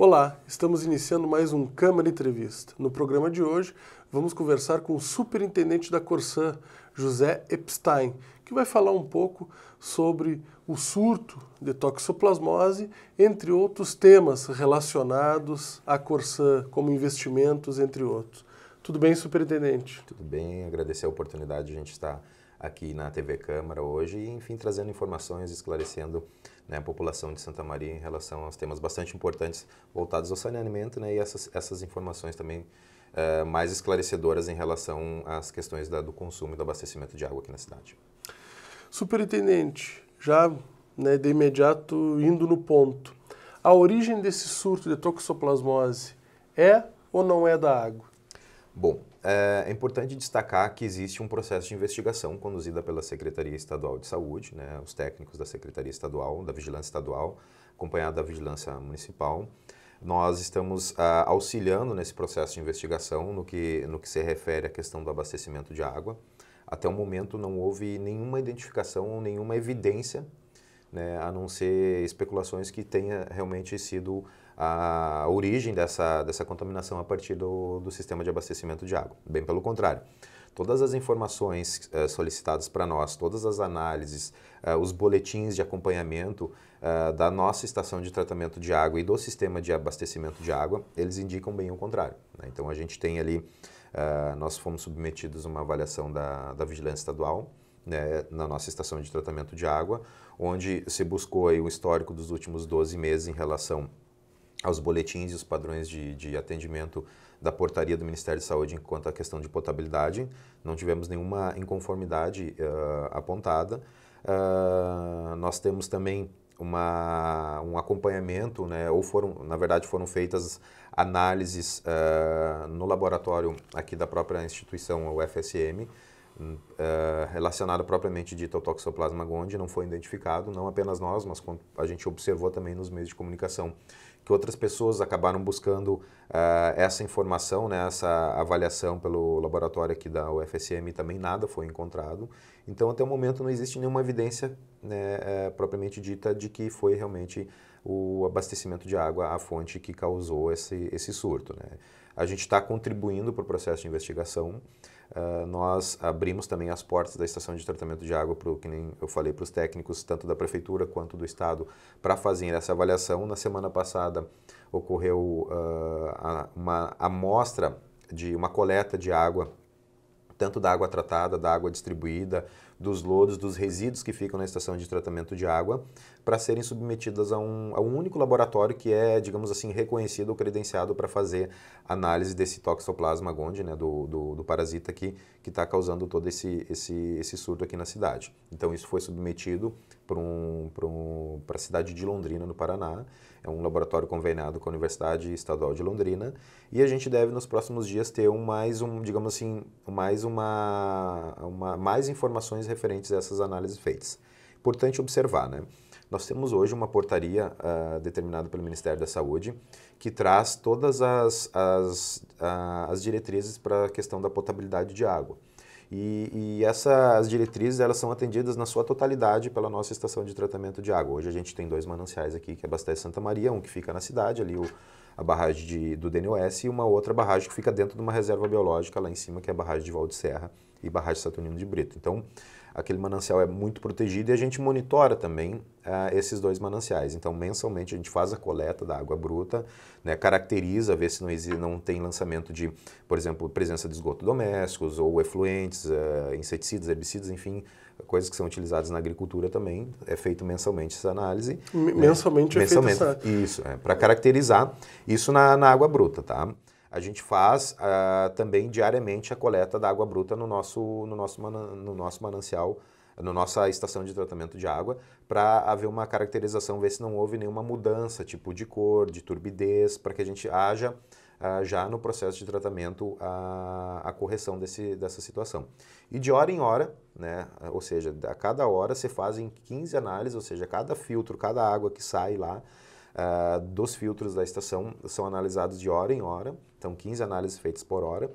Olá, estamos iniciando mais um Câmara Entrevista. No programa de hoje, vamos conversar com o superintendente da Corsã, José Epstein, que vai falar um pouco sobre o surto de toxoplasmose, entre outros temas relacionados à Corsã, como investimentos, entre outros. Tudo bem, superintendente? Tudo bem, agradecer a oportunidade de a gente estar aqui na TV Câmara hoje e, enfim, trazendo informações, esclarecendo né, a população de Santa Maria em relação aos temas bastante importantes voltados ao saneamento né, e essas, essas informações também uh, mais esclarecedoras em relação às questões da, do consumo e do abastecimento de água aqui na cidade. Superintendente, já né, de imediato indo no ponto, a origem desse surto de toxoplasmose é ou não é da água? Bom, é importante destacar que existe um processo de investigação conduzida pela Secretaria Estadual de Saúde, né, os técnicos da Secretaria Estadual, da Vigilância Estadual, acompanhado da Vigilância Municipal. Nós estamos ah, auxiliando nesse processo de investigação no que, no que se refere à questão do abastecimento de água. Até o momento não houve nenhuma identificação nenhuma evidência, né, a não ser especulações que tenha realmente sido a origem dessa, dessa contaminação a partir do, do sistema de abastecimento de água. Bem pelo contrário. Todas as informações uh, solicitadas para nós, todas as análises, uh, os boletins de acompanhamento uh, da nossa estação de tratamento de água e do sistema de abastecimento de água, eles indicam bem o contrário. Né? Então a gente tem ali, nós fomos submetidos a uma avaliação da, da vigilância estadual, né, na nossa estação de tratamento de água, onde se buscou aí o histórico dos últimos 12 meses em relação aos boletins e os padrões de, de atendimento da portaria do Ministério da Saúde enquanto à questão de potabilidade. Não tivemos nenhuma inconformidade uh, apontada. Uh, nós temos também uma, um acompanhamento, né, ou foram, na verdade, foram feitas análises uh, no laboratório aqui da própria instituição, o UFSM, uh, hum, relacionado propriamente dito ao toxoplasma gondii, não foi identificado, não apenas nós, mas a gente observou também nos meios de comunicação que outras pessoas acabaram buscando Uh, essa informação, né, essa avaliação pelo laboratório aqui da UFSM também nada foi encontrado. Então, até o momento, não existe nenhuma evidência né, é, propriamente dita de que foi realmente o abastecimento de água a fonte que causou esse, esse surto. Né? A gente está contribuindo para o processo de investigação. Uh, nós abrimos também as portas da estação de tratamento de água, pro, que nem eu falei para os técnicos, tanto da prefeitura quanto do estado, para fazer essa avaliação. Na semana passada, ocorreu uh, uma amostra de uma coleta de água, tanto da água tratada, da água distribuída, dos lodos, dos resíduos que ficam na estação de tratamento de água, para serem submetidas a um, a um único laboratório que é, digamos assim, reconhecido ou credenciado para fazer análise desse toxoplasma gondii, né, do, do, do parasita que está causando todo esse, esse, esse surto aqui na cidade. Então, isso foi submetido para a cidade de Londrina, no Paraná. É um laboratório conveniado com a Universidade Estadual de Londrina. E a gente deve, nos próximos dias, ter um, mais um, digamos assim, mais uma, uma mais informações referentes a essas análises feitas. Importante observar, né? Nós temos hoje uma portaria uh, determinada pelo Ministério da Saúde que traz todas as, as, uh, as diretrizes para a questão da potabilidade de água. E, e, essas diretrizes elas são atendidas na sua totalidade pela nossa estação de tratamento de água. Hoje a gente tem dois mananciais aqui que abastece Santa Maria, um que fica na cidade, ali o, a barragem de, do DNOS, e uma outra barragem que fica dentro de uma reserva biológica lá em cima, que é a barragem de Val de Serra, e barragem Saturnino de Brito. Então, aquele manancial é muito protegido e a gente monitora também uh, esses dois mananciais. Então, mensalmente, a gente faz a coleta da água bruta, né, caracteriza, vê se não, existe, não tem lançamento de, por exemplo, presença de esgoto domésticos ou efluentes, uh, inseticidas, herbicidas, enfim, coisas que são utilizadas na agricultura também. É feito mensalmente essa análise. né? Mensalmente, mensalmente é feito essa... Isso, é, para caracterizar isso na, na água bruta, tá? a gente faz uh, também diariamente a coleta da água bruta no nosso, no nosso, man no nosso manancial, na nossa estação de tratamento de água, para haver uma caracterização, ver se não houve nenhuma mudança, tipo de cor, de turbidez, para que a gente haja uh, já no processo de tratamento a, a correção desse, dessa situação. E de hora em hora, né, ou seja, a cada hora se fazem 15 análises, ou seja, cada filtro, cada água que sai lá, Uh, dos filtros da estação são analisados de hora em hora então, 15 análises feitas por hora.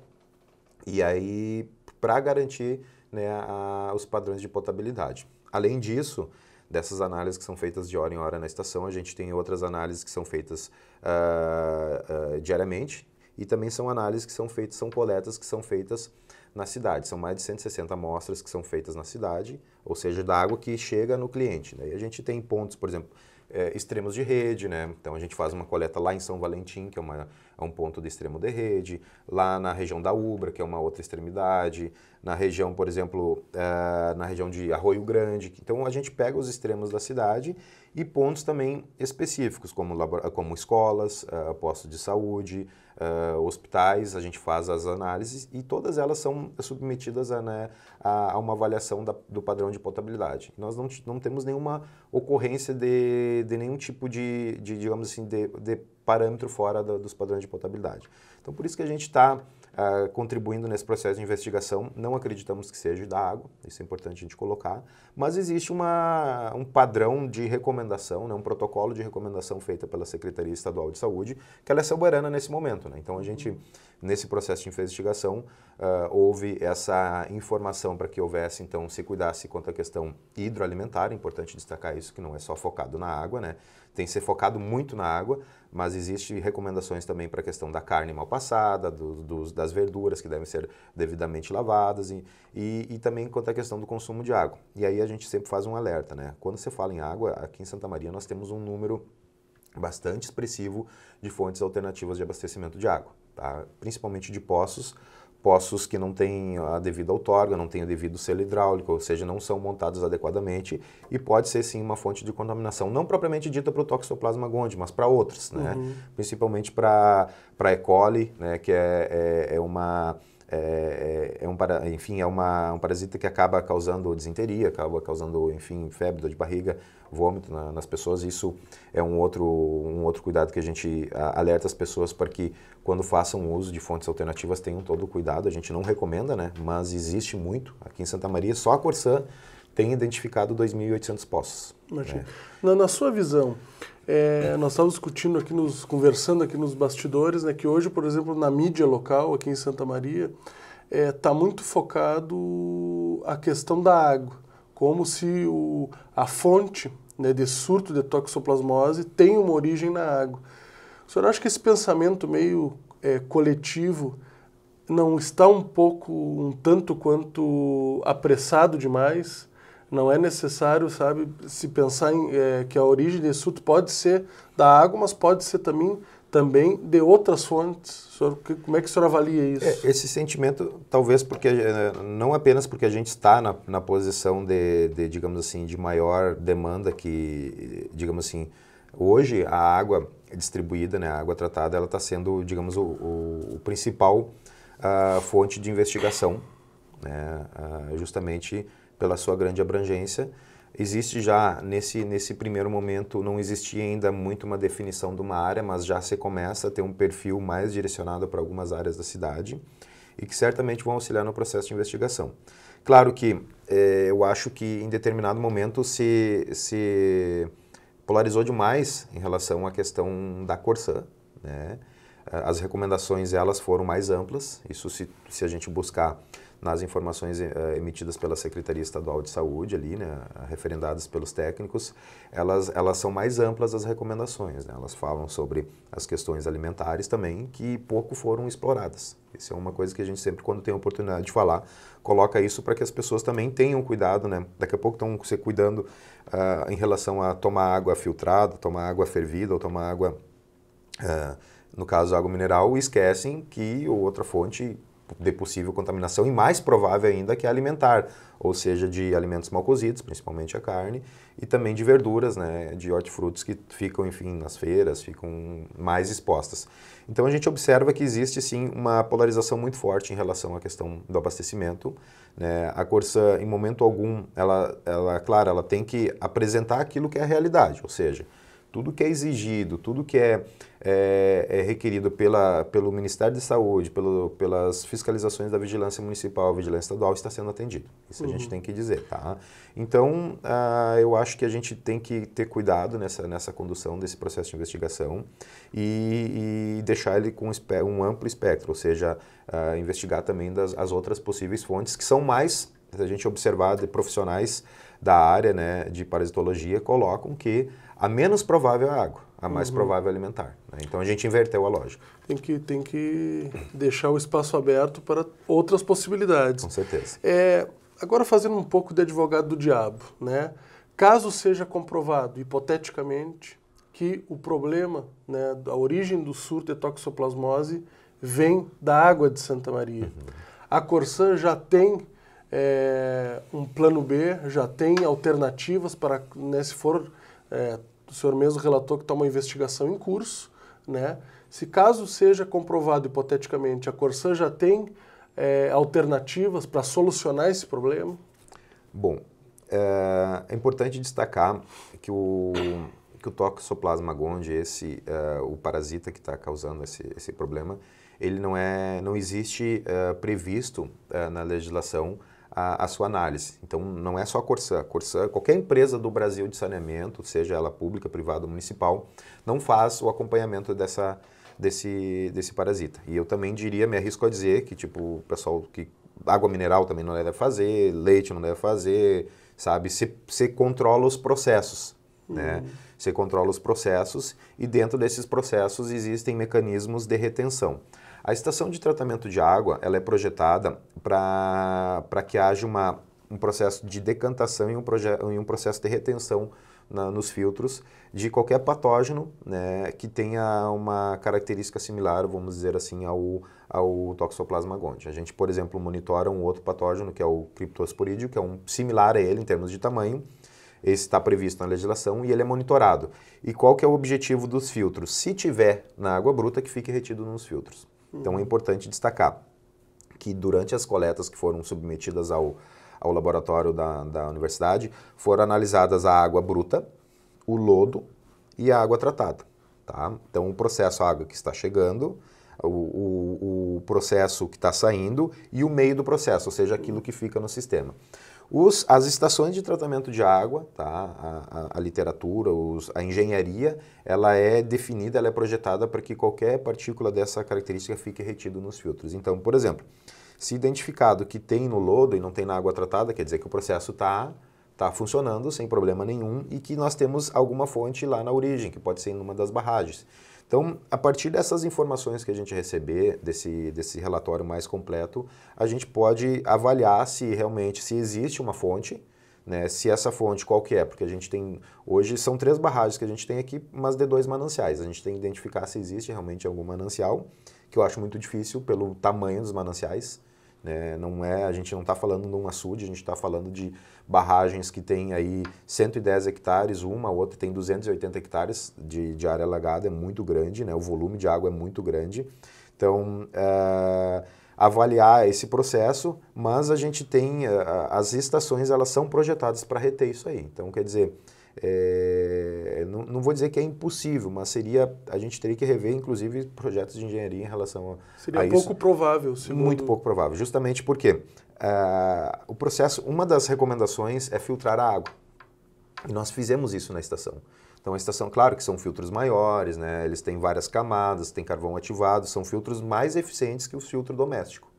E aí, para garantir né, a, os padrões de potabilidade. Além disso, dessas análises que são feitas de hora em hora na estação, a gente tem outras análises que são feitas uh, uh, diariamente e também são análises que são feitas, são coletas que são feitas na cidade. São mais de 160 amostras que são feitas na cidade, ou seja, da água que chega no cliente. Daí né. a gente tem pontos, por exemplo, é, extremos de rede, né? Então a gente faz uma coleta lá em São Valentim, que é, uma, é um ponto do extremo de rede, lá na região da Ubra, que é uma outra extremidade, na região, por exemplo, é, na região de Arroio Grande. Então a gente pega os extremos da cidade e pontos também específicos, como, como escolas, é, postos de saúde, uh, hospitais, a gente faz as análises e todas elas são submetidas a, né, a, a uma avaliação da, do padrão de potabilidade. Nós não, não temos nenhuma ocorrência de, de nenhum tipo de, de digamos assim, de, de parâmetro fora da, dos padrões de potabilidade. Então, por isso que a gente está uh, contribuindo nesse processo de investigação. Não acreditamos que seja da água, isso é importante a gente colocar, mas existe uma, um padrão de recomendação, né, um protocolo de recomendação feita pela Secretaria Estadual de Saúde, que ela é soberana nesse momento. Né? Então, a gente, uhum. nesse processo de investigação, uh, houve essa informação para que houvesse, então, se cuidasse quanto à questão hidroalimentar, é importante destacar isso, que não é só focado na água, né? tem que ser focado muito na água, mas existem recomendações também para a questão da carne mal passada, do, do, das verduras que devem ser devidamente lavadas e, e, e, também quanto à questão do consumo de água. E aí a gente sempre faz um alerta, né? Quando você fala em água, aqui em Santa Maria nós temos um número bastante expressivo de fontes alternativas de abastecimento de água, tá? principalmente de poços, poços que não têm a devida outorga, não têm o devido selo hidráulico, ou seja, não são montados adequadamente e pode ser sim uma fonte de contaminação, não propriamente dita para o Toxoplasma gondii, mas para outros, né? Uhum. Principalmente para E. coli, né? que é, é, é uma é, é, é um para, enfim, é uma, um parasita que acaba causando desenteria, acaba causando, enfim, febre, dor de barriga, vômito na, nas pessoas. Isso é um outro, um outro cuidado que a gente alerta as pessoas para que, quando façam uso de fontes alternativas, tenham todo o cuidado. A gente não recomenda, né? Mas existe muito. Aqui em Santa Maria, só a Corsã tem identificado 2.800 poços. Né? Na, na sua visão, é, nós estávamos discutindo aqui, nos conversando aqui nos bastidores, né, que hoje, por exemplo, na mídia local, aqui em Santa Maria, está é, tá muito focado a questão da água, como se o, a fonte né, de surto de toxoplasmose tem uma origem na água. O senhor acha que esse pensamento meio é, coletivo não está um pouco, um tanto quanto apressado demais? Não é necessário, sabe, se pensar em, é, que a origem desse suco pode ser da água, mas pode ser também, também de outras fontes. Senhor, que, como é que o senhor avalia isso? É, esse sentimento, talvez porque, eh, não apenas porque a gente está na, na posição de, de, digamos assim, de maior demanda que, digamos assim, hoje a água distribuída, né, a água tratada, ela está sendo, digamos, o, o, o principal ah, fonte de investigação, né, ah, justamente pela sua grande abrangência. Existe já, nesse, nesse primeiro momento, não existia ainda muito uma definição de uma área, mas já se começa a ter um perfil mais direcionado para algumas áreas da cidade e que certamente vão auxiliar no processo de investigação. Claro que eh, eu acho que em determinado momento se, se polarizou demais em relação à questão da Corsã, né? As recomendações elas foram mais amplas, isso se, se a gente buscar nas informações eh, emitidas pela Secretaria Estadual de Saúde ali, né, referendadas pelos técnicos, elas, elas são mais amplas as recomendações, né? elas falam sobre as questões alimentares também, que pouco foram exploradas. Isso é uma coisa que a gente sempre, quando tem a oportunidade de falar, coloca isso para que as pessoas também tenham cuidado, né? Daqui a pouco estão se cuidando uh, em relação a tomar água filtrada, tomar água fervida ou tomar água... Uh, no caso, água mineral, esquecem que outra fonte de possível contaminação e mais provável ainda que é alimentar, ou seja, de alimentos mal cozidos, principalmente a carne, e também de verduras, né, de hortifrutos que ficam, enfim, nas feiras, ficam mais expostas. Então a gente observa que existe sim uma polarização muito forte em relação à questão do abastecimento. Né? A Corsa, em momento algum, ela, ela, claro, ela tem que apresentar aquilo que é a realidade, ou seja, tudo que é exigido, tudo que é, é, é requerido pela, pelo Ministério de Saúde, pelo, pelas fiscalizações da Vigilância Municipal, Vigilância Estadual, está sendo atendido. Isso uhum. a gente uhum. tem que dizer, tá? Então, uh, eu acho que a gente tem que ter cuidado nessa, nessa condução desse processo de investigação e, e deixar ele com um amplo espectro, ou seja, uh, investigar também das, as outras possíveis fontes que são mais, se a gente observar, de profissionais da área né, de parasitologia colocam que a menos provável é a água, a mais uhum. provável é alimentar. Né? Então a gente inverteu a lógica. Tem que, tem que deixar o espaço aberto para outras possibilidades. Com certeza. É, agora fazendo um pouco de advogado do diabo, né? Caso seja comprovado, hipoteticamente, que o problema, né, a origem do surto de toxoplasmose vem da água de Santa Maria. Uhum. A Corsan já tem é, um plano B, já tem alternativas para, né, se for é, o senhor mesmo relatou que está uma investigação em curso, né? Se caso seja comprovado hipoteticamente, a Corsan já tem é, alternativas para solucionar esse problema? Bom, é, é, importante destacar que o, que o toxoplasma gondii, esse, é, o parasita que está causando esse, esse problema, ele não, é, não existe é, previsto é, na legislação a, a, sua análise. Então, não é só a Corsã. Corsã, qualquer empresa do Brasil de saneamento, seja ela pública, privada ou municipal, não faz o acompanhamento dessa, desse, desse parasita. E eu também diria, me arrisco a dizer, que tipo, o pessoal que água mineral também não deve fazer, leite não deve fazer, sabe? Você controla os processos, uhum. né? Você controla os processos e dentro desses processos existem mecanismos de retenção. A estação de tratamento de água ela é projetada para que haja uma, um processo de decantação e um, e um processo de retenção na, nos filtros de qualquer patógeno né, que tenha uma característica similar, vamos dizer assim, ao, ao Toxoplasma gondii. A gente, por exemplo, monitora um outro patógeno que é o criptosporídeo, que é um similar a ele em termos de tamanho. Esse está previsto na legislação e ele é monitorado. E qual que é o objetivo dos filtros? Se tiver na água bruta, que fique retido nos filtros. Então é importante destacar que durante as coletas que foram submetidas ao, ao laboratório da, da universidade, foram analisadas a água bruta, o lodo e a água tratada. Tá? Então o processo água que está chegando, o, o, o processo que está saindo e o meio do processo, ou seja, aquilo que fica no sistema. Os, as estações de tratamento de água, tá? a, a, a literatura, os, a engenharia, ela é definida, ela é projetada para que qualquer partícula dessa característica fique retida nos filtros. Então, por exemplo, se identificado que tem no lodo e não tem na água tratada, quer dizer que o processo está tá funcionando sem problema nenhum e que nós temos alguma fonte lá na origem, que pode ser em uma das barragens. Então, a partir dessas informações que a gente receber, desse, desse relatório mais completo, a gente pode avaliar se realmente se existe uma fonte, né, se essa fonte qual que é, porque a gente tem, hoje são três barragens que a gente tem aqui, mas de dois mananciais. A gente tem que identificar se existe realmente algum manancial, que eu acho muito difícil pelo tamanho dos mananciais, né? Não é, a gente não está falando de um açude, a gente está falando de barragens que tem aí 110 hectares, uma, outra tem 280 hectares de, de área alagada, é muito grande, né? o volume de água é muito grande. Então, eh, avaliar esse processo, mas a gente tem, eh, as estações elas são projetadas para reter isso aí. Então, quer dizer, é, não, não, vou dizer que é impossível, mas seria a gente teria que rever, inclusive, projetos de engenharia em relação a, seria a isso. Seria pouco provável. Segundo... Muito pouco provável, justamente porque uh, ah, o processo, uma das recomendações é filtrar a água. E nós fizemos isso na estação. Então a estação, claro que são filtros maiores, né? eles têm várias camadas, têm carvão ativado, são filtros mais eficientes que o filtro doméstico.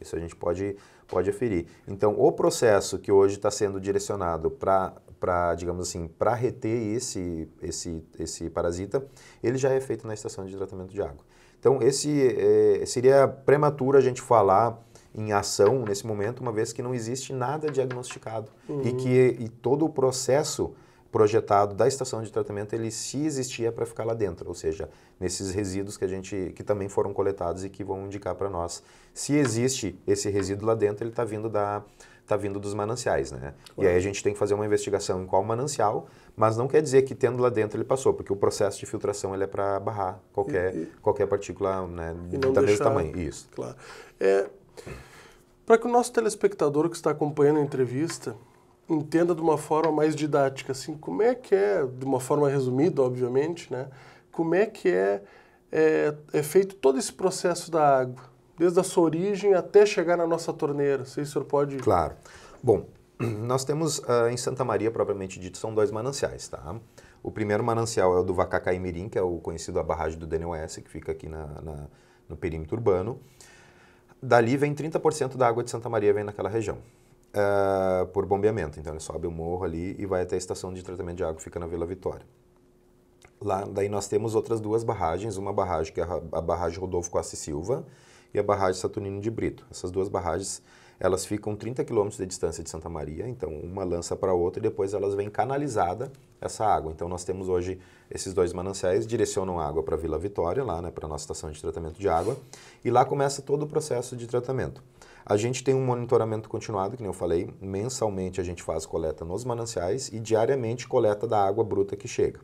Isso a gente pode, pode aferir. Então, o processo que hoje está sendo direcionado para para, digamos assim, para reter esse, esse, esse parasita, ele já é feito na estação de tratamento de água. Então, esse é, seria prematuro a gente falar em ação nesse momento, uma vez que não existe nada diagnosticado uhum. e que e todo o processo projetado da estação de tratamento ele se existia para ficar lá dentro, ou seja, nesses resíduos que a gente que também foram coletados e que vão indicar para nós se existe esse resíduo lá dentro, ele está vindo da está vindo dos mananciais, né? Claro. E aí a gente tem que fazer uma investigação em qual manancial, mas não quer dizer que tendo lá dentro ele passou, porque o processo de filtração ele é para barrar qualquer, e, e, qualquer partícula né, do tamanho. Isso. Claro. É, para que o nosso telespectador que está acompanhando a entrevista entenda de uma forma mais didática, assim, como é que é, de uma forma resumida, obviamente, né? Como é que é, é, é feito todo esse processo da água? desde a sua origem até chegar na nossa torneira. Se o senhor pode. Claro. Bom, nós temos uh, em Santa Maria, propriamente dito, são dois mananciais, tá? O primeiro manancial é o do Vacacaimirim, que é o conhecido a barragem do DNOS, que fica aqui na, na, no perímetro urbano. Dali vem 30% da água de Santa Maria vem naquela região. Uh, por bombeamento. Então ele sobe o morro ali e vai até a estação de tratamento de água que fica na Vila Vitória. Lá, daí nós temos outras duas barragens, uma barragem que é a barragem Rodolfo Costa Silva, e a barragem Saturnino de Brito. Essas duas barragens elas ficam 30 quilômetros de distância de Santa Maria, então uma lança para a outra e depois elas vêm canalizada essa água. Então nós temos hoje esses dois mananciais, direcionam água para Vila Vitória, lá né, para a nossa estação de tratamento de água, e lá começa todo o processo de tratamento. A gente tem um monitoramento continuado, que nem eu falei, mensalmente a gente faz coleta nos mananciais e diariamente coleta da água bruta que chega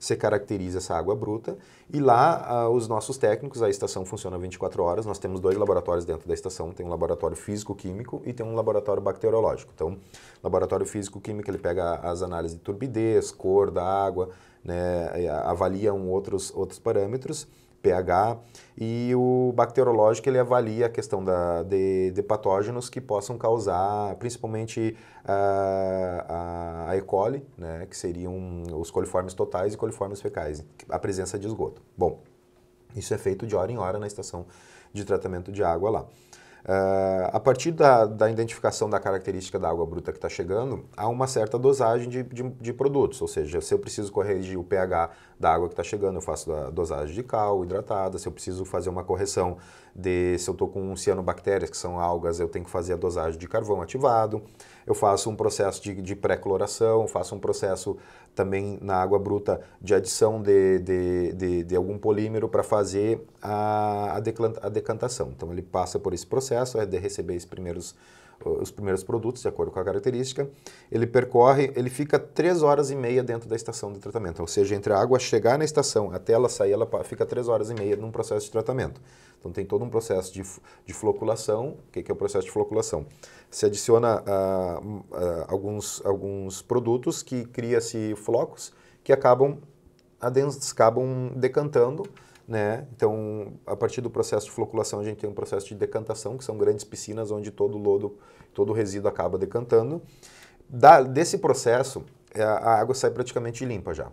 você caracteriza essa água bruta e lá uh, os nossos técnicos, a estação funciona 24 horas, nós temos dois laboratórios dentro da estação, tem um laboratório físico-químico e tem um laboratório bacteriológico. Então, laboratório físico-químico ele pega as análises de turbidez, cor da água, né, avaliam outros, outros parâmetros pH e o bacteriológico ele avalia a questão da, de, de patógenos que possam causar principalmente a, a, a E. coli, né, que seriam os coliformes totais e coliformes fecais, a presença de esgoto. Bom, isso é feito de hora em hora na estação de tratamento de água lá. Uh, a partir da, da, identificação da característica da água bruta que está chegando, há uma certa dosagem de, de, de, produtos, ou seja, se eu preciso corrigir o pH da água que está chegando, eu faço a dosagem de cal, hidratada, se eu preciso fazer uma correção de se eu estou com cianobactérias, que são algas, eu tenho que fazer a dosagem de carvão ativado, eu faço um processo de, de pré-cloração, faço um processo também na água bruta de adição de, de, de, de algum polímero para fazer a, a, decantação. Então ele passa por esse processo, é de receber esses primeiros os primeiros produtos, de acordo com a característica. Ele percorre, ele fica 3 horas e meia dentro da estação de tratamento, ou seja, entre a água chegar na estação até ela sair, ela fica 3 horas e meia num processo de tratamento. Então tem todo um processo de, de floculação. O que, que é o processo de floculação? Se adiciona ah, hum, ah, alguns, alguns produtos que cria-se flocos que acabam, acabam decantando né? Então, a partir do processo de floculação, a gente tem um processo de decantação, que são grandes piscinas onde todo lodo, todo resíduo acaba decantando. Da, desse processo, é, a água sai praticamente limpa já.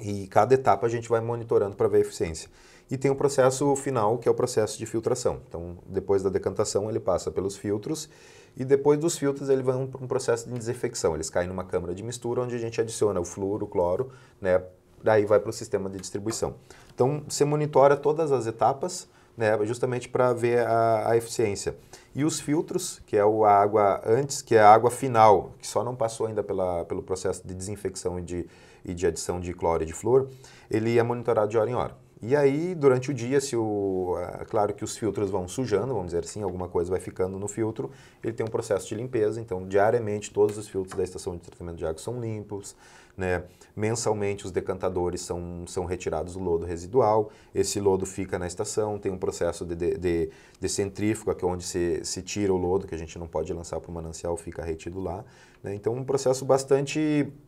E cada etapa a gente vai monitorando para ver a eficiência. E tem o processo final, que é o processo de filtração. Então, depois da decantação, ele passa pelos filtros e depois dos filtros ele vai para um processo de desinfecção. Eles caem numa câmara de mistura onde a gente adiciona o flúor, o cloro, né? Daí vai para o sistema de distribuição. Então, você monitora todas as etapas, né, justamente para ver a, a, eficiência. E os filtros, que é a água antes, que é a água final, que só não passou ainda pela, pelo processo de desinfecção e de, e de adição de cloro e de flúor, ele é monitorado de hora em hora. E aí, durante o dia, se o, é claro que os filtros vão sujando, vamos dizer assim, alguma coisa vai ficando no filtro, ele tem um processo de limpeza, então diariamente todos os filtros da estação de tratamento de água são limpos, né? Mensalmente, os decantadores são, são retirados do lodo residual, esse lodo fica na estação, tem um processo de, de, de, de centrífuga, que é onde se, se tira o lodo, que a gente não pode lançar para o manancial, fica retido lá. Né? Então, um processo bastante.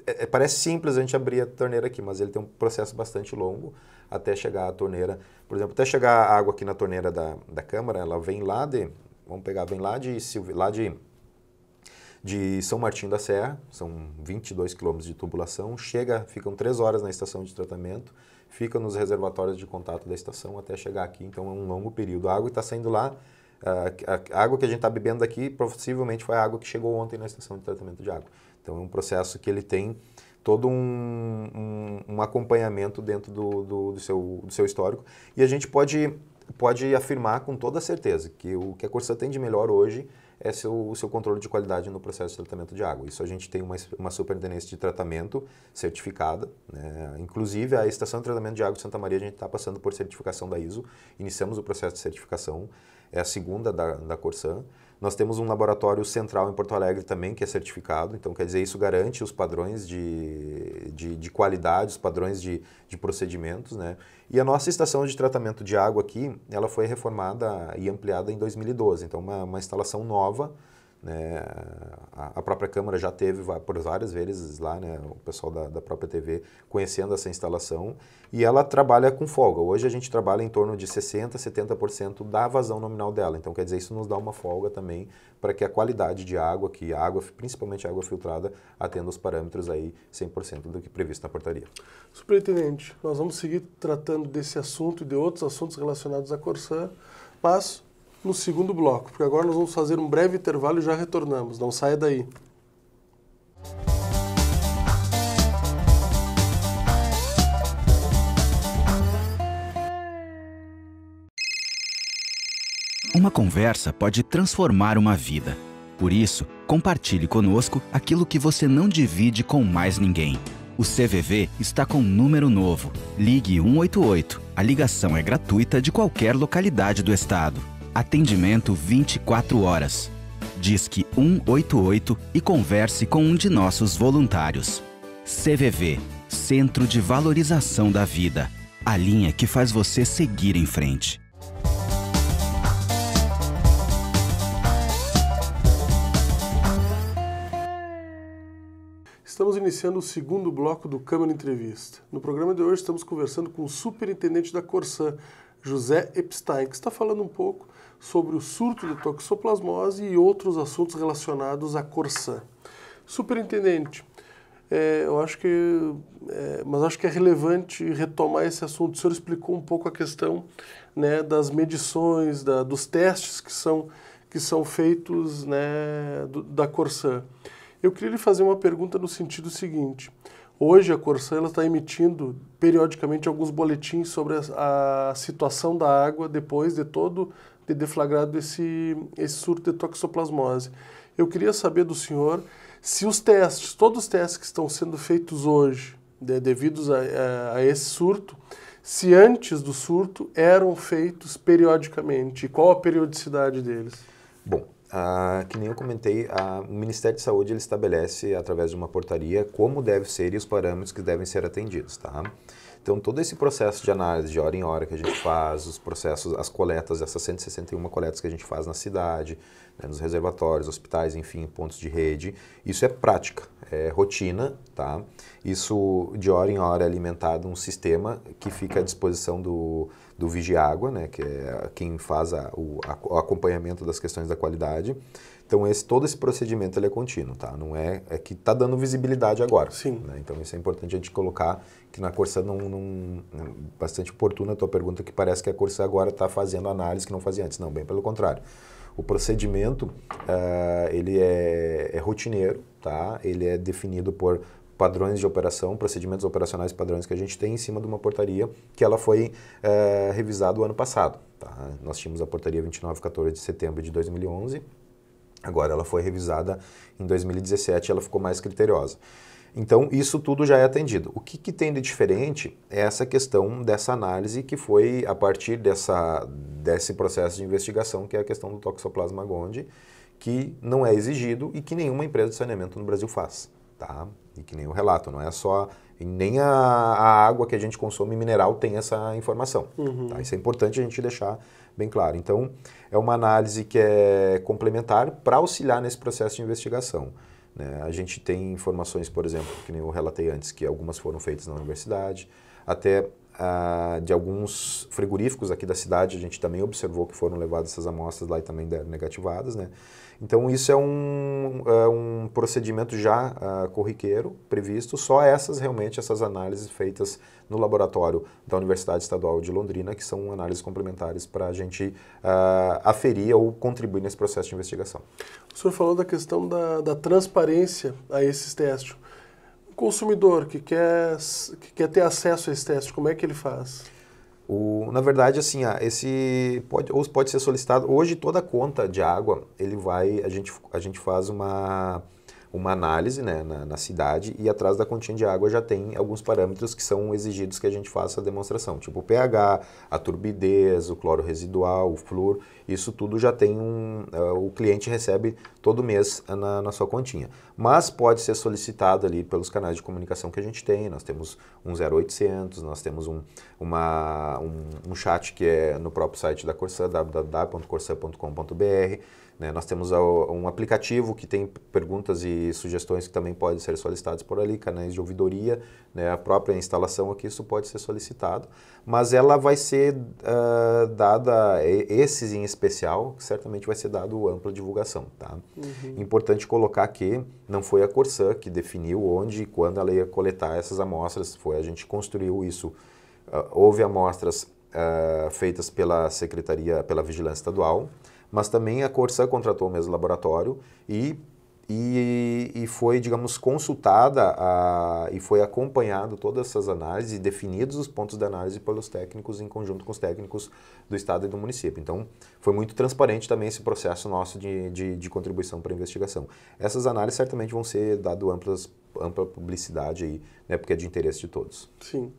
É, é parece simples a gente abrir a torneira aqui, mas ele tem um processo bastante longo até chegar à torneira. Por exemplo, até chegar a água aqui na torneira da, da câmara, ela vem lá de. Vamos pegar, vem lá de, lá de de São Martim da Serra, são 22 quilômetros de tubulação, chega, ficam três horas na estação de tratamento, fica nos reservatórios de contato da estação até chegar aqui, então é um longo período. A água está saindo lá, a água que a gente está bebendo daqui possivelmente foi a água que chegou ontem na estação de tratamento de água. Então é um processo que ele tem todo um, um, um acompanhamento dentro do, do, do, seu, do seu histórico e a gente pode, pode afirmar com toda certeza que o que a Corsã tem de melhor hoje é seu, o seu controle de qualidade no processo de tratamento de água. Isso a gente tem uma, uma superintendência de tratamento certificada, né? inclusive a Estação de Tratamento de Água de Santa Maria, a gente está passando por certificação da ISO, iniciamos o processo de certificação, é a segunda da, da Corsan, nós temos um laboratório central em Porto Alegre também, que é certificado, então quer dizer, isso garante os padrões de, de, de qualidade, os padrões de, de procedimentos, né? E a nossa estação de tratamento de água aqui, ela foi reformada e ampliada em 2012, então uma, uma instalação nova, né? A, a própria Câmara já teve por várias vezes lá, né? o pessoal da, da própria TV conhecendo essa instalação e ela trabalha com folga. Hoje a gente trabalha em torno de 60%, 70% da vazão nominal dela. Então, quer dizer, isso nos dá uma folga também para que a qualidade de água, que a água, principalmente água filtrada, atenda os parâmetros aí 100% do que previsto na portaria. Superintendente, nós vamos seguir tratando desse assunto e de outros assuntos relacionados à Corsã, mas no segundo bloco, porque agora nós vamos fazer um breve intervalo e já retornamos. Não saia daí. Uma conversa pode transformar uma vida. Por isso, compartilhe conosco aquilo que você não divide com mais ninguém. O CVV está com um número novo. Ligue 188. A ligação é gratuita de qualquer localidade do estado. Atendimento 24 horas. Disque 188 e converse com um de nossos voluntários. CVV Centro de Valorização da Vida a linha que faz você seguir em frente. Estamos iniciando o segundo bloco do Câmara Entrevista. No programa de hoje estamos conversando com o superintendente da Corsã, José Epstein, que está falando um pouco sobre o surto de toxoplasmose e outros assuntos relacionados à Corsã. Superintendente, é, eu acho que, é, mas acho que é relevante retomar esse assunto. O senhor explicou um pouco a questão né, das medições, da, dos testes que são, que são feitos né, do, da Corsã. Eu queria lhe fazer uma pergunta no sentido seguinte. Hoje a Corsã está emitindo periodicamente alguns boletins sobre a, a, situação da água depois de todo ter deflagrado esse, esse surto de toxoplasmose. Eu queria saber do senhor se os testes, todos os testes que estão sendo feitos hoje, de, né, devidos a, a, a esse surto, se antes do surto eram feitos periodicamente, qual a periodicidade deles? Bom, ah, que nem eu comentei, o Ministério de Saúde ele estabelece, através de uma portaria, como deve ser e os parâmetros que devem ser atendidos, tá? Então, todo esse processo de análise de hora em hora que a gente faz, os processos, as coletas, essas 161 coletas que a gente faz na cidade, né, nos reservatórios, hospitais, enfim, pontos de rede, isso é prática, é rotina, tá? Isso, de hora em hora, é alimentado um sistema que fica à disposição do, do Vigiágua, né, que é quem faz a, o, a, o acompanhamento das questões da qualidade, então esse todo esse procedimento ele é contínuo, tá? Não é, é que está dando visibilidade agora. Sim. Né? Então isso é importante a gente colocar que na Corsa não, não, bastante oportuna a tua pergunta que parece que a Corsa agora está fazendo análise que não fazia antes. Não, bem pelo contrário. O procedimento uh, ele é, é rotineiro, tá? Ele é definido por padrões de operação, procedimentos operacionais padrões que a gente tem em cima de uma portaria que ela foi eh, revisada o ano passado. Tá? Nós tínhamos a portaria 2914 de setembro de 2011 Agora ela foi revisada em 2017 ela ficou mais criteriosa. Então, isso tudo já é atendido. O que, que, tem de diferente é essa questão dessa análise que foi a partir dessa, desse processo de investigação, que é a questão do Toxoplasma gondii, que não é exigido e que nenhuma empresa de saneamento no Brasil faz tá? E que nem o relato, não é só nem a, a, água que a gente consome mineral tem essa informação. Tá? Uhum. Tá? Isso é importante a gente deixar bem claro. Então, é uma análise que é complementar para auxiliar nesse processo de investigação. Né? A gente tem informações, por exemplo, que nem eu relatei antes, que algumas foram feitas na universidade, até ah, de alguns frigoríficos aqui da cidade, a gente também observou que foram levadas essas amostras lá e também negativadas, né? Então, isso é um, é um procedimento já uh, corriqueiro, previsto, só essas realmente, essas análises feitas no laboratório da Universidade Estadual de Londrina, que são análises complementares para a gente uh, aferir ou contribuir nesse processo de investigação. O senhor falou da questão da, da transparência a esses testes. O consumidor que quer, que quer ter acesso a esse teste, como é que ele faz? O, na verdade, assim, ah, esse pode, ou pode ser solicitado. Hoje toda conta de água, ele vai, a gente, a gente faz uma uma análise né, na, na, cidade e atrás da continha de água já tem alguns parâmetros que são exigidos que a gente faça a demonstração, tipo o pH, a turbidez, o cloro residual, o flúor, isso tudo já tem um... Uh, o cliente recebe todo mês é, na, na sua continha. Mas pode ser solicitado ali pelos canais de comunicação que a gente tem, nós temos um 0800, nós temos um, uma, um, um chat que é no próprio site da Corsan, www.corsan.com.br, né? Nós temos um aplicativo que tem perguntas e sugestões que também podem ser solicitadas por ali, canais de ouvidoria, né? a própria instalação aqui, isso pode ser solicitado, mas ela vai ser uh, dada, esses em especial, certamente vai ser dado ampla divulgação. Tá? Uhum. Importante colocar que não foi a Corsã que definiu onde e quando ela ia coletar essas amostras, foi a gente construiu isso. Uh, houve amostras uh, feitas pela Secretaria, pela Vigilância Estadual, mas também a Corsa contratou o mesmo laboratório e, e, e foi, digamos, consultada a, e foi acompanhado todas essas análises e definidos os pontos de análise pelos técnicos em conjunto com os técnicos do Estado e do município. Então, foi muito transparente também esse processo nosso de, de, de contribuição para a investigação. Essas análises certamente vão ser dado amplas, ampla publicidade aí, né, porque é de interesse de todos. Sim.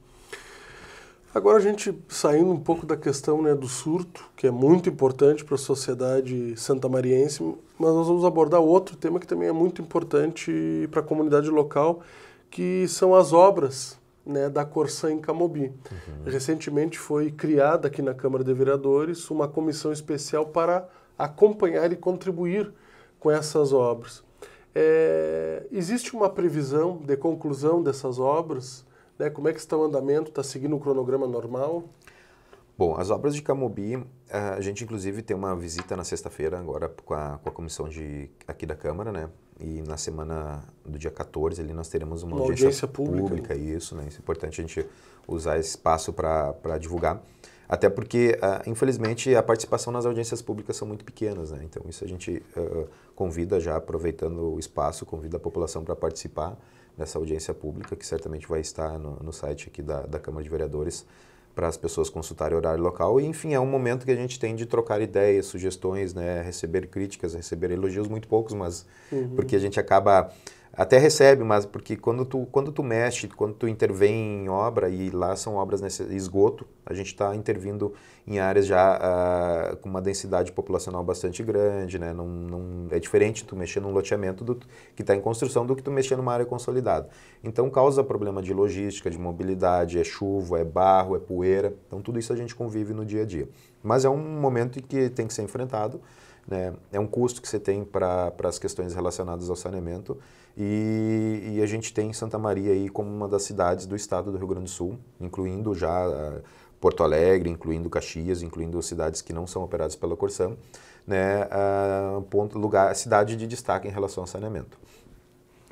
Agora a gente saindo um pouco da questão né, do surto, que é muito importante para a sociedade santamariense, mas nós vamos abordar outro tema que também é muito importante para a comunidade local, que são as obras né, da Corsã em Camobi. Uhum. Recentemente foi criada aqui na Câmara de Vereadores uma comissão especial para acompanhar e contribuir com essas obras. É, existe uma previsão de conclusão dessas obras? Né? Como é que está o andamento? Está seguindo o cronograma normal? Bom, as obras de Camobi, eh, a gente inclusive tem uma visita na sexta-feira agora com a, com a comissão de, aqui da Câmara, né? E na semana do dia 14 ali nós teremos uma, uma audiência, audiência, pública. Né? pública isso, né? Isso é importante a gente usar esse espaço para divulgar. Até porque, uh, infelizmente, a participação nas audiências públicas são muito pequenas, né? Então, isso a gente uh, convida já, aproveitando o espaço, convida a população para participar nessa audiência pública, que certamente vai estar no, no site aqui da, da Câmara de Vereadores para as pessoas consultarem horário local. E, enfim, é um momento que a gente tem de trocar ideias, sugestões, né? receber críticas, receber elogios, muito poucos, mas uhum. porque a gente acaba até recebe, mas porque quando tu, quando tu mexe, quando tu intervém em obra, e lá são obras nesse esgoto, a gente está intervindo em áreas já uh, com uma densidade populacional bastante grande, né? Não, não, é diferente tu mexer num loteamento do, que está em construção do que tu mexer numa área consolidada. Então causa problema de logística, de mobilidade, é chuva, é barro, é poeira. Então tudo isso a gente convive no dia a dia. Mas é um momento que tem que ser enfrentado né? É um custo que você tem para as questões relacionadas ao saneamento. E, e, a gente tem Santa Maria aí como uma das cidades do estado do Rio Grande do Sul, incluindo já ah, Porto Alegre, incluindo Caxias, incluindo cidades que não são operadas pela Corsam, né, ah, ponto, lugar, cidade de destaque em relação ao saneamento.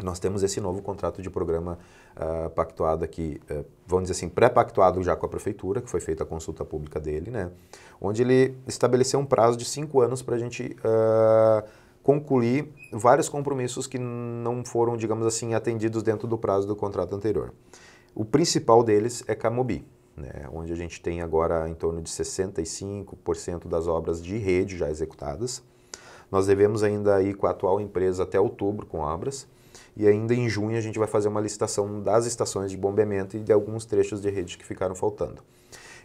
Nós temos esse novo contrato de programa uh, ah, pactuado aqui, uh, vamos dizer assim, pré-pactuado já com a prefeitura, que foi feita a consulta pública dele, né? Onde ele estabeleceu um prazo de cinco anos para a gente uh, concluir vários compromissos que não foram, digamos assim, atendidos dentro do prazo do contrato anterior. O principal deles é Camobi, né? onde a gente tem agora em torno de 65% das obras de rede já executadas. Nós devemos ainda ir com a atual empresa até outubro com obras. E ainda em junho a gente vai fazer uma licitação das estações de bombeamento e de alguns trechos de rede que ficaram faltando.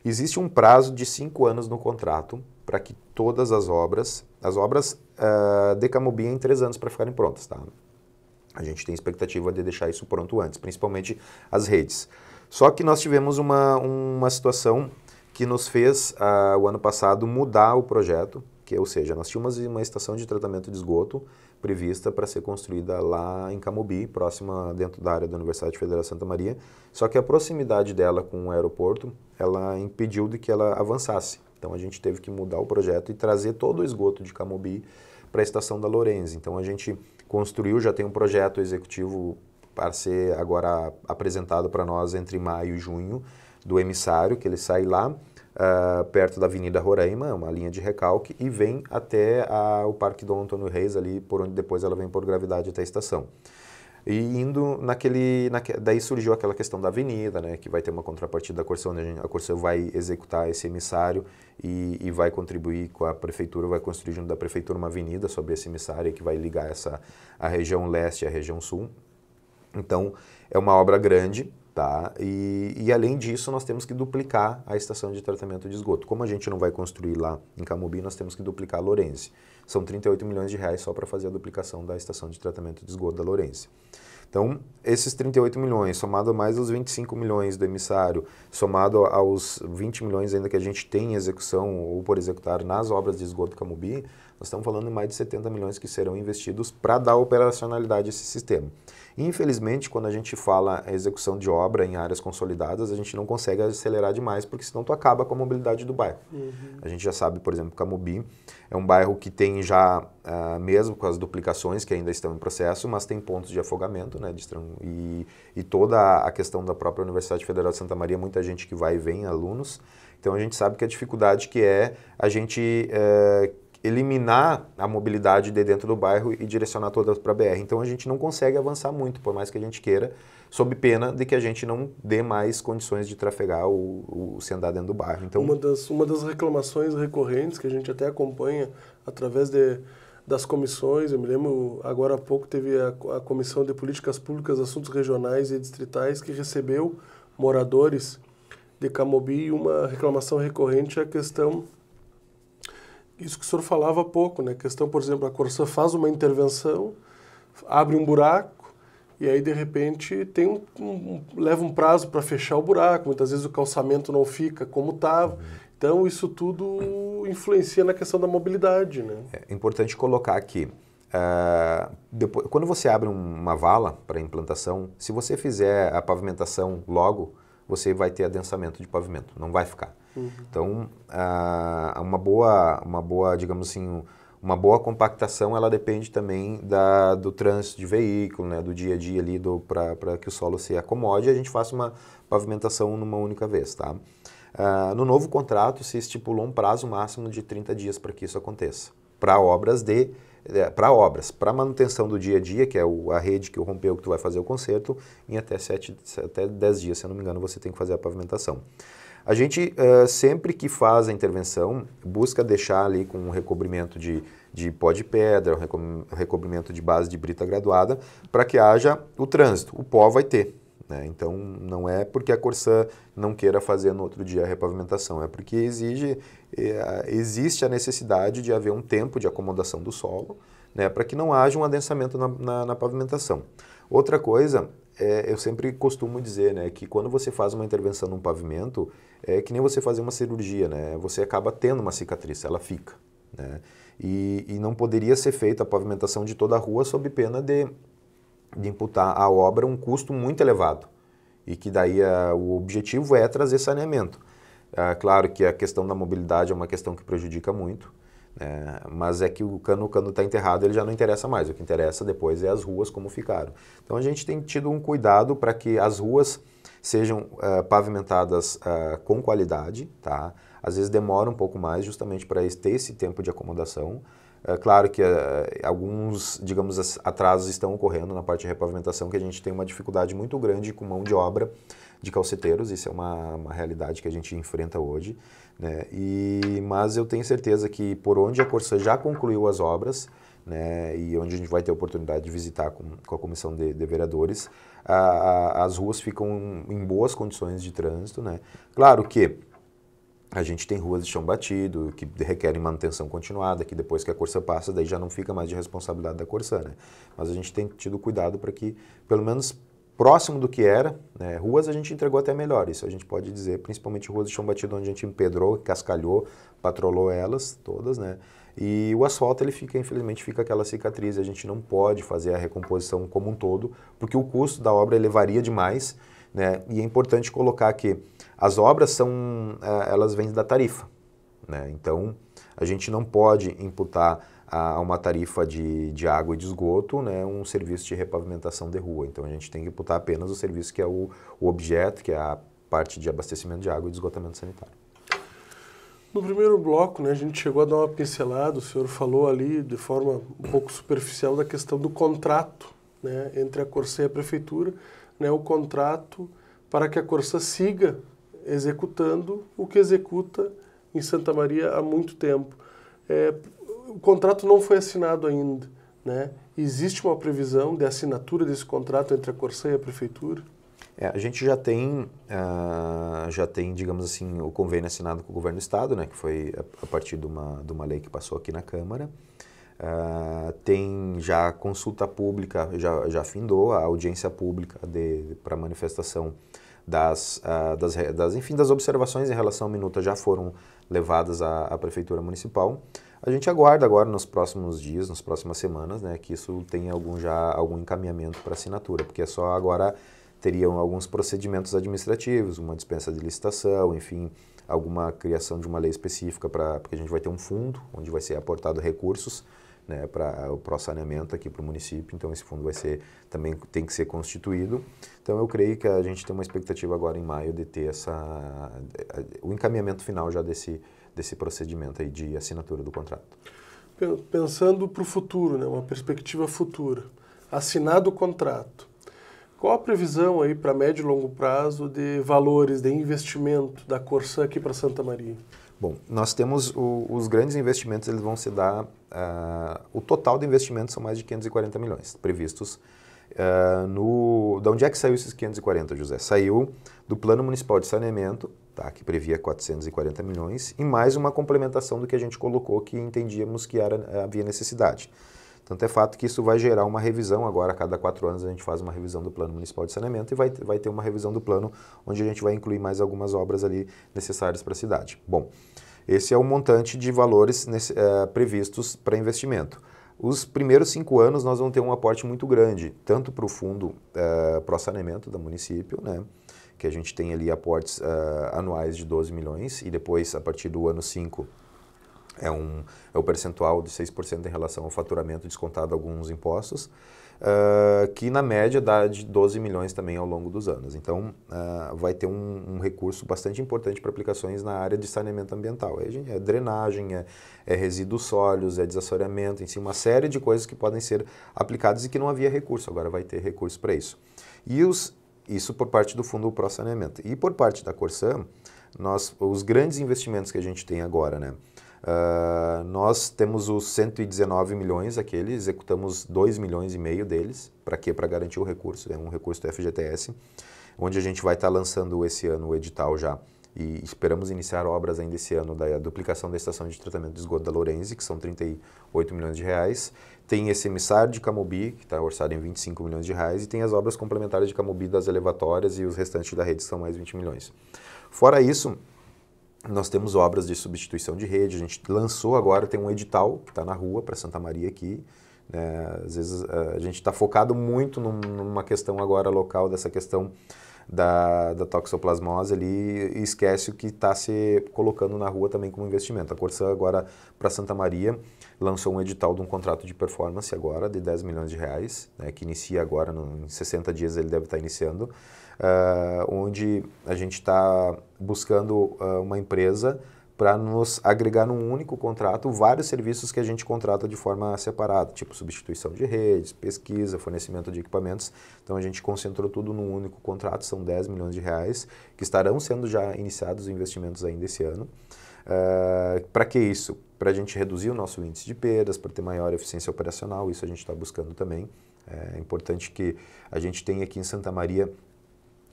Existe um prazo de cinco anos no contrato para que todas as obras, as obras uh, eh, de Camobi em três anos para ficarem prontas, tá? A gente tem expectativa de deixar isso pronto antes, principalmente as redes. Só que nós tivemos uma, uma situação que nos fez, uh, o ano passado, mudar o projeto, que ou seja, nós tínhamos uma estação de tratamento de esgoto prevista para ser construída lá em Camobi, próxima dentro da área da Universidade Federal Santa Maria. Só que a proximidade dela com o aeroporto, ela impediu de que ela avançasse. Então a gente teve que mudar o projeto e trazer todo o esgoto de Camobi para a estação da Lourenço. Então a gente construiu, já tem um projeto executivo para ser agora apresentado para nós entre maio e junho do emissário, que ele sai lá uh, perto da Avenida Roraima, uma linha de recalque, e vem até a, o Parque Dom Antônio Reis, ali por onde depois ela vem por gravidade até a estação. E indo naquele. Naque, daí surgiu aquela questão da avenida, né, que vai ter uma contrapartida da Corseu, onde a Corseu vai executar esse emissário e, e, vai contribuir com a prefeitura, vai construir junto da prefeitura uma avenida sobre esse emissário que vai ligar essa, a região leste à região sul. Então, é uma obra grande Tá? E, e, além disso, nós temos que duplicar a estação de tratamento de esgoto. Como a gente não vai construir lá em Camubi, nós temos que duplicar a Lourenço. São 38 milhões de reais só para fazer a duplicação da estação de tratamento de esgoto da Lourenço. Então, esses 38 milhões, somado mais os 25 milhões do emissário, somado aos 20 milhões ainda que a gente tem em execução ou por executar nas obras de esgoto Camubi, nós estamos falando em mais de 70 milhões que serão investidos para dar operacionalidade a esse sistema. Infelizmente, quando a gente fala a execução de obra em áreas consolidadas, a gente não consegue acelerar demais, porque senão tu acaba com a mobilidade do bairro. Uhum. A gente já sabe, por exemplo, Camubi é um bairro que tem já, uh, mesmo com as duplicações que ainda estão em processo, mas tem pontos de afogamento, né? De e, e toda a questão da própria Universidade Federal de Santa Maria, muita gente que vai e vem, alunos. Então a gente sabe que a dificuldade que é a gente... Uh, eliminar a mobilidade de dentro do bairro e direcionar todas para a BR. Então a gente não consegue avançar muito, por mais que a gente queira, sob pena de que a gente não dê mais condições de trafegar ou, se andar dentro do bairro. Então uma das uma das reclamações recorrentes que a gente até acompanha através de das comissões, eu me lembro agora há pouco teve a, a comissão de políticas públicas, assuntos regionais e distritais que recebeu moradores de Camobi e uma reclamação recorrente é a questão isso que o senhor falava há pouco, né? A questão, por exemplo, a Corsã faz uma intervenção, abre um buraco e aí de repente tem um, um, leva um prazo para fechar o buraco. Muitas vezes o calçamento não fica como estava. Então isso tudo influencia na questão da mobilidade, né? É importante colocar aqui. Uh, eh, depois, quando você abre uma vala para implantação, se você fizer a pavimentação logo, você vai ter adensamento de pavimento, não vai ficar. Uhum. Então, a, uma boa, uma boa, digamos assim, uma boa compactação, ela depende também da, do trânsito de veículo, né, do dia a dia ali, para que o solo se acomode, a gente faça uma pavimentação numa única vez, tá? Uh, no novo contrato se estipulou um prazo máximo de 30 dias para que isso aconteça, para obras de é, para obras, para manutenção do dia a dia, que é o, a rede que rompeu que tu vai fazer o conserto, em até 7 até 10 dias, se eu não me engano, você tem que fazer a pavimentação. A gente, uh, sempre que faz a intervenção, busca deixar ali com um recobrimento de, de pó de pedra, um recobrimento de base de brita graduada, para que haja o trânsito. O pó vai ter. Né? Então, não é porque a Corsã não queira fazer no outro dia a repavimentação, é porque exige, eh, existe a necessidade de haver um tempo de acomodação do solo, né, para que não haja um adensamento na, na, na pavimentação. Outra coisa, é, eu sempre costumo dizer né, que quando você faz uma intervenção num pavimento, é que nem você fazer uma cirurgia, né? Você acaba tendo uma cicatriz, ela fica, né? E, e não poderia ser feita a pavimentação de toda a rua sob pena de, de imputar à obra um custo muito elevado e que daí a, eh, o objetivo é trazer saneamento. Ah, claro que a questão da mobilidade é uma questão que prejudica muito, né? mas é que o cano o cano está enterrado, ele já não interessa mais. O que interessa depois é as ruas como ficaram. Então a gente tem tido um cuidado para que as ruas sejam uh, pavimentadas uh, com qualidade, tá? Às vezes demora um pouco mais justamente para ter esse tempo de acomodação. É claro que uh, alguns, digamos, atrasos estão ocorrendo na parte de repavimentação, que a gente tem uma dificuldade muito grande com mão de obra de calceteiros, isso é uma, uma realidade que a gente enfrenta hoje. Né? E, mas eu tenho certeza que por onde a Corsã já concluiu as obras, né, e onde a gente vai ter a oportunidade de visitar com, com a comissão de, de vereadores, a, a, as ruas ficam em boas condições de trânsito, né? Claro que a gente tem ruas de chão batido, que requerem manutenção continuada, que depois que a Corsa passa, daí já não fica mais de responsabilidade da Corsa, né? Mas a gente tem tido cuidado para que, pelo menos próximo do que era, né? ruas a gente entregou até melhor, isso a gente pode dizer, principalmente ruas de chão batido onde a gente empedrou, cascalhou, patrolou elas todas, né? E o asfalto ele fica, infelizmente, fica aquela cicatriz. A gente não pode fazer a recomposição como um todo, porque o custo da obra elevaria demais, né? E é importante colocar que as obras são, é, elas vêm da tarifa, né? Então a gente não pode imputar a uma tarifa de, de água e de esgoto, né, um serviço de repavimentação de rua. Então a gente tem que imputar apenas o serviço que é o, o objeto, que é a parte de abastecimento de água e de esgotamento sanitário. No primeiro bloco, né, a gente chegou a dar uma pincelada, o senhor falou ali de forma um pouco superficial da questão do contrato né, entre a Corsã e a Prefeitura, né, o contrato para que a Corsã siga executando o que executa em Santa Maria há muito tempo. É, o contrato não foi assinado ainda. Né? Existe uma previsão de assinatura desse contrato entre a Corsã e a Prefeitura? É, a gente já tem, uh, já tem, digamos assim, o convênio assinado com o governo do estado, né, que foi a, a partir de uma, de uma lei que passou aqui na Câmara. Uh, tem já consulta pública, já, já findou a audiência pública para manifestação das, uh, das, das, enfim, das observações em relação à minuta já foram levadas à, à Prefeitura Municipal. A gente aguarda agora nos próximos dias, nas próximas semanas, né, que isso tenha algum, já algum encaminhamento para assinatura, porque é só agora teriam alguns procedimentos administrativos, uma dispensa de licitação, enfim, alguma criação de uma lei específica para porque a gente vai ter um fundo onde vai ser aportado recursos né, para o saneamento aqui para o município. Então esse fundo vai ser também tem que ser constituído. Então eu creio que a gente tem uma expectativa agora em maio de ter essa o encaminhamento final já desse desse procedimento aí de assinatura do contrato. Pensando para o futuro, né, uma perspectiva futura, assinado o contrato qual a previsão aí para médio e longo prazo de valores de investimento da Corsã aqui para Santa Maria? Bom, nós temos o, os grandes investimentos, eles vão se dar. Uh, o total de investimentos são mais de 540 milhões previstos. Uh, no, da onde é que saiu esses 540, José? Saiu do Plano Municipal de Saneamento, tá, que previa 440 milhões, e mais uma complementação do que a gente colocou que entendíamos que era, havia necessidade. Tanto é fato que isso vai gerar uma revisão agora, a cada quatro anos a gente faz uma revisão do Plano Municipal de Saneamento e vai, vai ter uma revisão do plano onde a gente vai incluir mais algumas obras ali necessárias para a cidade. Bom, esse é o montante de valores nesse, é, previstos para investimento. Os primeiros cinco anos nós vamos ter um aporte muito grande, tanto para o fundo é, eh, o saneamento do município, né? que a gente tem ali aportes eh, anuais de 12 milhões e depois, a partir do ano 5, é, um, é o percentual de 6% em relação ao faturamento descontado alguns impostos, uh, que na média dá de 12 milhões também ao longo dos anos. Então, uh, vai ter um, um, recurso bastante importante para aplicações na área de saneamento ambiental. É, é drenagem, é, é, resíduos sólidos, é desassoreamento, enfim, uma série de coisas que podem ser aplicadas e que não havia recurso, agora vai ter recurso para isso. E os, isso por parte do Fundo Pro Saneamento. E por parte da Corsã, nós, os grandes investimentos que a gente tem agora, né? Ah, nós temos os 119 milhões aqueles, executamos 2 milhões e meio deles. Para quê? Para garantir o recurso. É um recurso do FGTS, onde a gente vai estar tá lançando esse ano o edital já. E esperamos iniciar obras ainda esse ano da duplicação da estação de tratamento de esgoto da Lourenço, que são 38 milhões de reais. Tem esse emissário de Camubi, que está orçado em 25 milhões de reais. E tem as obras complementares de Camubi das elevatórias e os restantes da rede, que são mais 20 milhões. Fora isso, nós temos obras de substituição de rede. A gente lançou agora, tem um edital que está na rua para Santa Maria aqui. É, às vezes eh, a gente está focado muito numa questão agora local, dessa questão da, da toxoplasmose ali, e esquece o que está se colocando na rua também como investimento. A Corsã agora para Santa Maria lançou um edital de um contrato de performance agora de 10 milhões de reais, né, que inicia agora, no, em 60 dias ele deve estar tá iniciando uh, onde a gente está buscando uh, uma empresa para nos agregar num único contrato vários serviços que a gente contrata de forma separada, tipo substituição de redes, pesquisa, fornecimento de equipamentos. Então a gente concentrou tudo num único contrato, são 10 milhões de reais, que estarão sendo já iniciados investimentos ainda esse ano. Uh, ah, para que isso? Para a gente reduzir o nosso índice de perdas, para ter maior eficiência operacional, isso a gente está buscando também. É importante que a gente tenha aqui em Santa Maria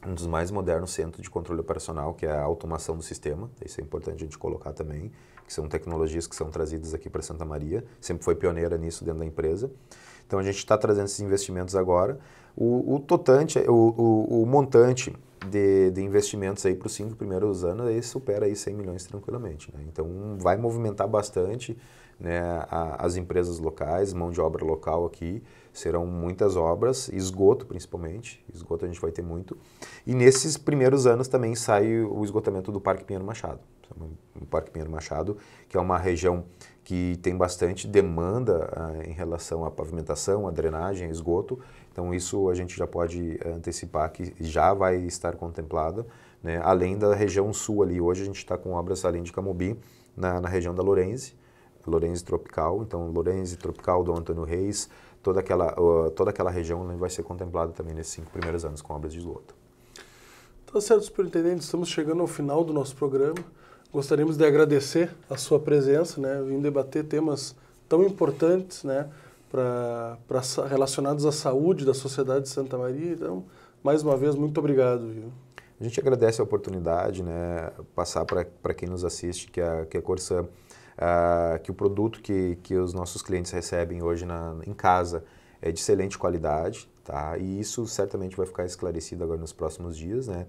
um dos mais modernos centros de controle operacional, que é a automação do sistema. Isso é importante a gente colocar também, que são tecnologias que são trazidas aqui para Santa Maria. Sempre foi pioneira nisso dentro da empresa. Então a gente está trazendo esses investimentos agora. O, o totante, o, o, o montante de, de, investimentos aí para os cinco primeiros anos, aí supera aí 100 milhões tranquilamente. Né? Então, vai movimentar bastante né, a, as empresas locais, mão de obra local aqui, serão muitas obras, esgoto principalmente, esgoto a gente vai ter muito. E nesses primeiros anos também sai o esgotamento do Parque Pinheiro Machado. O Parque Pinheiro Machado, que é uma região que tem bastante demanda ah, em relação à pavimentação, à drenagem, esgoto. Então isso a gente já pode ah, antecipar que já vai estar contemplado, né? além da região sul ali. Hoje a gente está com obras além de Camobi, na, na região da Lorenze, Lorenze Tropical, então Lorenze Tropical do Antônio Reis, toda aquela, toda aquela região vai ser contemplada também nesses cinco primeiros anos com obras de esgoto. Tá certo, superintendente, estamos chegando ao final do nosso programa. Gostaríamos de agradecer a sua presença, né, vindo debater temas tão importantes, né, pra, pra, relacionados à saúde da sociedade de Santa Maria. Então, mais uma vez, muito obrigado. Viu? A gente agradece a oportunidade, né, passar para quem nos assiste que a, que a Corsã uh, que o produto que, que os nossos clientes recebem hoje na, em casa é de excelente qualidade, tá? E isso certamente vai ficar esclarecido agora nos próximos dias, né?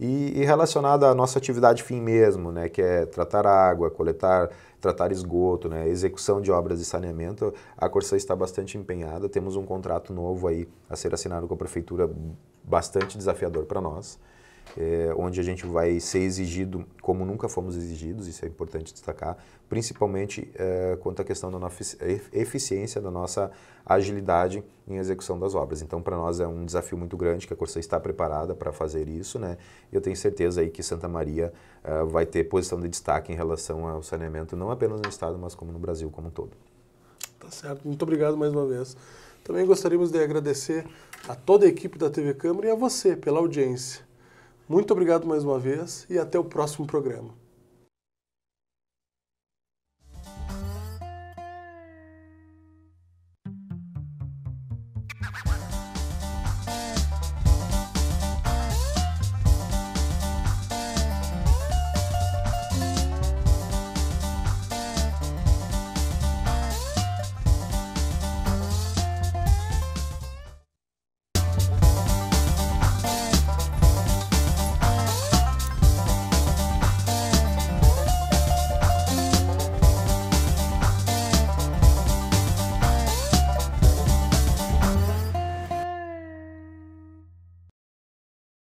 E, e relacionado à nossa atividade fim mesmo, né? Que é tratar água, coletar, tratar esgoto, né? Execução de obras de saneamento, a Corsã está bastante empenhada. Temos um contrato novo aí a ser assinado com a prefeitura, bastante desafiador para nós é, onde a gente vai ser exigido como nunca fomos exigidos, isso é importante destacar, principalmente é, quanto à questão da nossa eficiência, da nossa agilidade em execução das obras. Então, para nós é um desafio muito grande que a Corsã está preparada para fazer isso, né? Eu tenho certeza aí que Santa Maria é, vai ter posição de destaque em relação ao saneamento, não apenas no estado, mas como no Brasil como um todo. Tá certo. Muito obrigado mais uma vez. Também gostaríamos de agradecer a toda a equipe da TV Câmara e a você pela audiência. Muito obrigado mais uma vez e até o próximo programa.